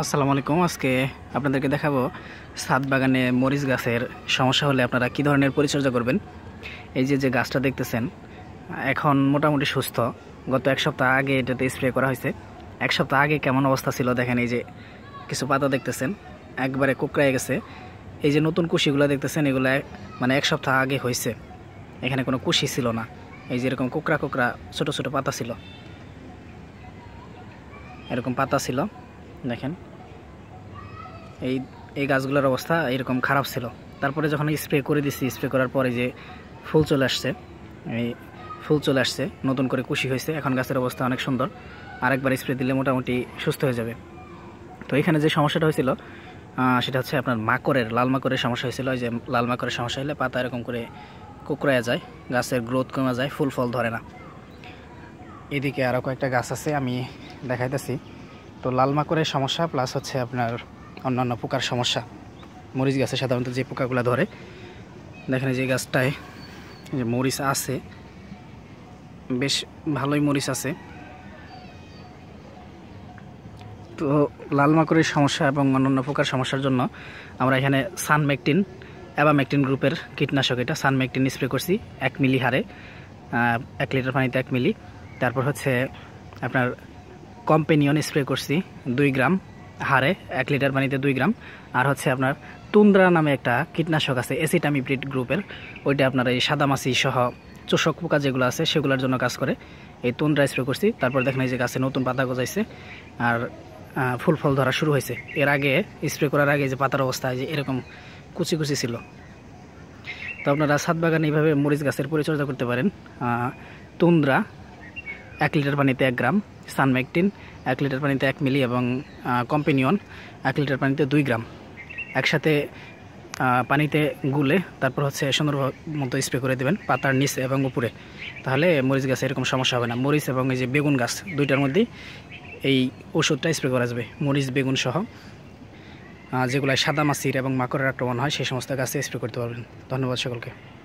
আসসালামু আলাইকুম আজকে আপনাদেরকে দেখাবো সাত বাগানে মরিচ গাছের সমস্যা হলে আপনারা কি ধরনের পরিচর্যা করবেন এই যে যে গাছটা দেখতেছেন এখন মোটামুটি সুস্থ গত এক সপ্তাহ আগে এটাতে স্প্রে করা হয়েছে এক সপ্তাহ আগে কেমন অবস্থা ছিল দেখেন এই যে কিছু পাতা দেখতেছেন একবারে কোকড়ায় গেছে এই যে নতুন কুশিগুলো দেখতেছেন এগুলো মানে এক সপ্তাহ আগে হয়েছে এখানে কোনো কুশি ছিল না এই যে এরকম কুকড়া কুকড়া ছোট ছোট পাতা ছিল এরকম পাতা ছিল দেখেন এই এই গাছগুলোর অবস্থা এরকম খারাপ ছিল তারপরে যখন স্প্রে করে দিছি স্প্রে করার পরে যে ফুল চলে আসছে এই ফুল চলে আসছে নতুন করে কুশি হয়েছে এখন গাছের অবস্থা অনেক সুন্দর আরেকবার স্প্রে দিলে মোটামুটি সুস্থ হয়ে যাবে তো এখানে যে সমস্যাটা হয়েছিল সেটা হচ্ছে আপনার মাকড়ের লাল মাকড়ের সমস্যা হয়েছিল যে লাল মাকড়ের সমস্যা হলে পাতা এরকম করে কুকড়ায় যায় গাছের গ্রোথ কমে যায় ফুল ফল ধরে না এদিকে আরও কয়েকটা গাছ আছে আমি দেখাইতেছি তো লাল মাকড়ের সমস্যা প্লাস হচ্ছে আপনার অন্যান্য পোকার সমস্যা মরিচ গাছে সাধারণত যে পোকাগুলো ধরে দেখেন যে গাছটায় যে মরিচ আছে বেশ ভালোই মরিচ আছে তো লাল মাকড়ের সমস্যা এবং অন্যান্য পোকার সমস্যার জন্য আমরা এখানে সানমেকটিন অ্যাবামেকটিন গ্রুপের কীটনাশক এটা সানমেকটিন স্প্রে করছি এক মিলি হারে এক লিটার পানিতে এক মিলি তারপর হচ্ছে আপনার কম্পেনিয়ন স্প্রে করছি দুই গ্রাম হারে এক লিটার পানিতে দুই গ্রাম আর হচ্ছে আপনার তুন্দ্রা নামে একটা কীটনাশক আছে এসিটামিপ্রিড গ্রুপের ওইটা আপনার এই সাদামাছি সহ চোষক পোকা যেগুলো আছে সেগুলোর জন্য কাজ করে এই তুন্দ্রা স্প্রে করছি তারপর দেখেন এই যে গাছে নতুন পাতা গজাইছে আর ফুল ফল ধরা শুরু হয়েছে এর আগে স্প্রে করার আগে যে পাতার অবস্থা যে এরকম কুচি কুচি ছিল তো আপনারা সাত বাগান এইভাবে মরিচ গাছের পরিচর্যা করতে পারেন তুন্দ্রা এক লিটার পানিতে এক গ্রাম সানমেকটিন এক লিটার পানিতে এক মিলি এবং কম্পেনিয়ন এক লিটার পানিতে দুই গ্রাম একসাথে পানিতে গুলে তারপর হচ্ছে সুন্দর মতো স্প্রে করে দেবেন পাতার নিচে এবং উপরে তাহলে মরিচ গাছে এরকম সমস্যা হবে না মরিচ এবং এই যে বেগুন গাছ দুইটার মধ্যেই এই ওষুধটা স্প্রে করা যাবে মরিচ বেগুন সহ যেগুলো সাদা মাছির এবং মাকড়ের আক্রমণ হয় সেই সমস্ত গাছে স্প্রে করতে পারবেন ধন্যবাদ সকলকে